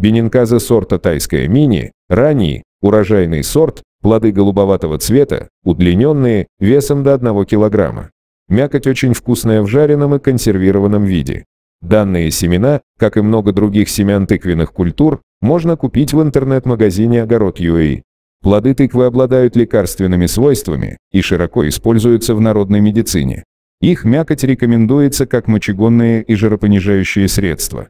Бенинказа сорта тайская мини, ранний, урожайный сорт, плоды голубоватого цвета, удлиненные, весом до 1 кг. Мякоть очень вкусная в жареном и консервированном виде. Данные семена, как и много других семян тыквенных культур, можно купить в интернет-магазине «Огород UA». Плоды тыквы обладают лекарственными свойствами и широко используются в народной медицине. Их мякоть рекомендуется как мочегонные и жиропонижающие средства.